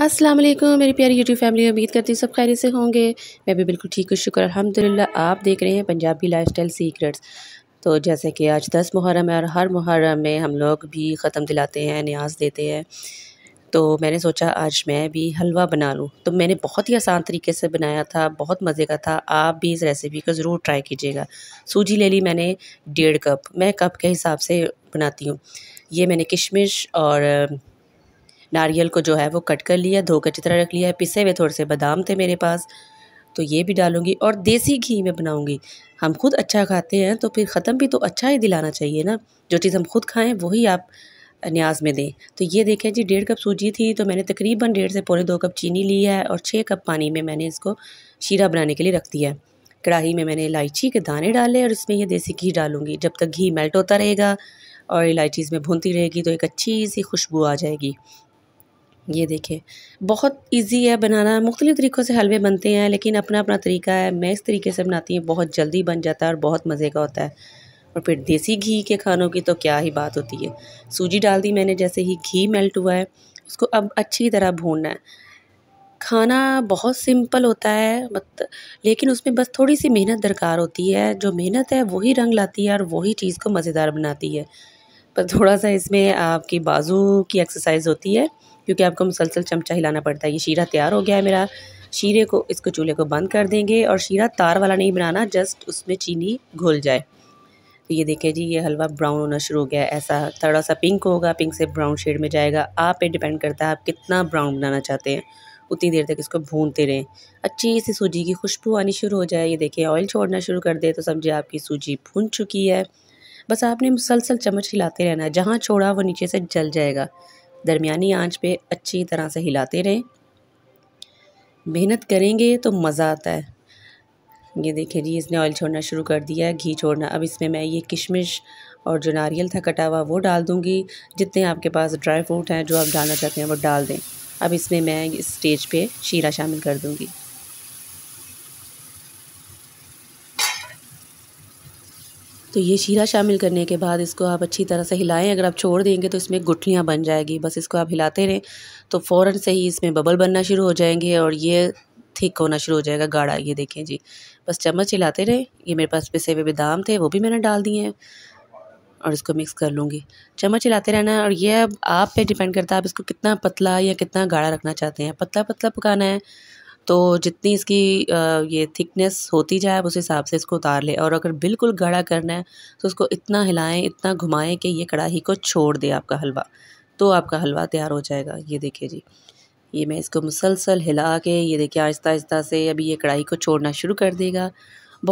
अस्सलाम वालेकुम मेरी प्यारी यूट्यूब फैमिली उम्मीद करती सब खैरी से होंगे मैं भी बिल्कुल ठीक हूँ शुक्र अल्हम्दुलिल्लाह आप देख रहे हैं पंजाबी लाइफस्टाइल सीक्रेट्स तो जैसे कि आज दस मुहर्रम है और हर मुहर्रम में हम लोग भी ख़त्म दिलाते हैं न्याज देते हैं तो मैंने सोचा आज मैं भी हलवा बना लूँ तो मैंने बहुत ही आसान तरीके से बनाया था बहुत मज़े का था आप भी इस रेसिपी को ज़रूर ट्राई कीजिएगा सूजी ले ली मैंने डेढ़ कप मैं कप के हिसाब से बनाती हूँ ये मैंने किशमिश और नारियल को जो है वो कट कर लिया धोकर अच्छी तरह रख लिया है पिसे हुए थोड़े से बादाम थे मेरे पास तो ये भी डालूंगी और देसी घी में बनाऊंगी हम खुद अच्छा खाते हैं तो फिर ख़त्म भी तो अच्छा ही दिलाना चाहिए ना जो चीज़ हम खुद खाएँ वही आप न्याज में दें तो ये देखें जी डेढ़ कप सूजी थी तो मैंने तकरीबन डेढ़ से पौने दो कप चीनी ली है और छः कप पानी में मैंने इसको शीरा बनाने के लिए रख दिया है कढ़ाई में मैंने इलायची के दाने डाले और इसमें ये देसी घी डालूंगी जब तक घी मेल्ट होता रहेगा और इलायची इसमें भूनती रहेगी तो एक अच्छी सी खुशबू आ जाएगी ये देखें बहुत इजी है बनाना मुख्तलिफ़ तरीक़ों से हलवे बनते हैं लेकिन अपना अपना तरीका है मैं इस तरीके से बनाती हूँ बहुत जल्दी बन जाता है और बहुत मज़े का होता है और फिर देसी घी के खानों की तो क्या ही बात होती है सूजी डाल दी मैंने जैसे ही घी मेल्ट हुआ है उसको अब अच्छी तरह भूनना है खाना बहुत सिंपल होता है मत लेकिन उसमें बस थोड़ी सी मेहनत दरकार होती है जो मेहनत है वही रंग लाती है और वही चीज़ को मज़ेदार बनाती है पर थोड़ा सा इसमें आपकी बाजू की एक्सरसाइज होती है क्योंकि आपको मुसलसल चमचा हिलाना पड़ता है ये शीरा तैयार हो गया है मेरा शीरे को इसको चूल्हे को बंद कर देंगे और शीरा तार वाला नहीं बनाना जस्ट उसमें चीनी घुल जाए तो ये देखें जी ये हलवा ब्राउन होना शुरू हो गया है ऐसा थोड़ा सा पिंक होगा पिंक से ब्राउन शेड में जाएगा आप पे डिपेंड करता है आप कितना ब्राउन बनाना चाहते हैं उतनी देर तक इसको भूनते रहें अच्छी सी सूजी की खुशबू आनी शुरू हो जाए ये देखें ऑयल छोड़ना शुरू कर दे तो समझे आपकी सूजी भून चुकी है बस आपने मुसलसल चम्मच हिलाते रहना है जहाँ छोड़ा वो नीचे से जल जाएगा दरमियानी आंच पे अच्छी तरह से हिलाते रहें मेहनत करेंगे तो मज़ा आता है ये देखिए जी इसने ऑयल छोड़ना शुरू कर दिया है घी छोड़ना अब इसमें मैं ये किशमिश और जो नारियल था कटा हुआ वो डाल दूँगी जितने आपके पास ड्राई फ्रूट हैं जो आप डालना चाहते हैं वो डाल दें अब इसमें मैं इस स्टेज पे शीरा शामिल कर दूँगी तो ये शीरा शामिल करने के बाद इसको आप अच्छी तरह से हिलाएं अगर आप छोड़ देंगे तो इसमें गुठलियाँ बन जाएगी बस इसको आप हिलाते रहें तो फ़ौर से ही इसमें बबल बनना शुरू हो जाएंगे और ये थिक होना शुरू हो जाएगा गाढ़ा ये देखें जी बस चम्मच हिलाते रहें ये मेरे पास पिसे हुए बादाम थे वो भी मैंने डाल दिए हैं और इसको मिक्स कर लूँगी चम्मच हिलाते रहना और ये अब आप पे डिपेंड करता है आप इसको कितना पतला या कितना गाढ़ा रखना चाहते हैं पतला पतला पकाना है तो जितनी इसकी ये थिकनेस होती जाए उस हिसाब से इसको उतार ले और अगर बिल्कुल गाढ़ा करना है तो उसको इतना हिलाएं इतना घुमाएं कि ये कढ़ाई को छोड़ दे आपका हलवा तो आपका हलवा तैयार हो जाएगा ये देखिए जी ये मैं इसको मुसलसल हिला के ये देखिए आहिस्ता आहिस्ता से अभी ये कढ़ाई को छोड़ना शुरू कर देगा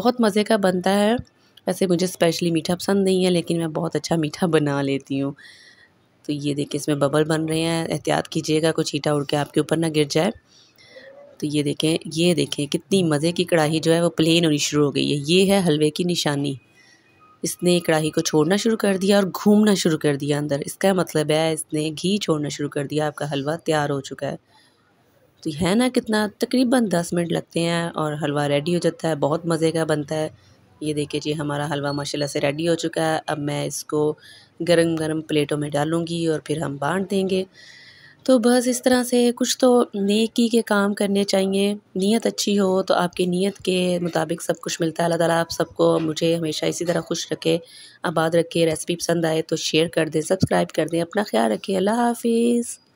बहुत मज़े का बनता है वैसे मुझे स्पेशली मीठा पसंद नहीं है लेकिन मैं बहुत अच्छा मीठा बना लेती हूँ तो ये देखिए इसमें बबल बन रहे हैं एहतियात कीजिएगा कुछ ईटा उड़ के आपके ऊपर ना गिर जाए तो ये देखें ये देखें कितनी मज़े की कढ़ाई जो है वो प्लेन होनी शुरू हो गई है ये है हलवे की निशानी इसने कढ़ाई को छोड़ना शुरू कर दिया और घूमना शुरू कर दिया अंदर इसका मतलब है इसने घी छोड़ना शुरू कर दिया आपका हलवा तैयार हो चुका है तो है ना कितना तकरीबन दस मिनट लगते हैं और हलवा रेडी हो जाता है बहुत मज़े का बनता है ये देखिए जी हमारा हलवा माशाल्लाह से रेडी हो चुका है अब मैं इसको गरम गरम प्लेटों में डालूँगी और फिर हम बांट देंगे तो बस इस तरह से कुछ तो नेकी के काम करने चाहिए नीयत अच्छी हो तो आपकी नीयत के मुताबिक सब कुछ मिलता है अल्लाह ताला आप सबको मुझे हमेशा इसी तरह खुश रखे आबाद रखे रेसिपी पसंद आए तो शेयर कर दें सब्सक्राइब कर दें अपना ख्याल रखिए अल्लाह हाफिज़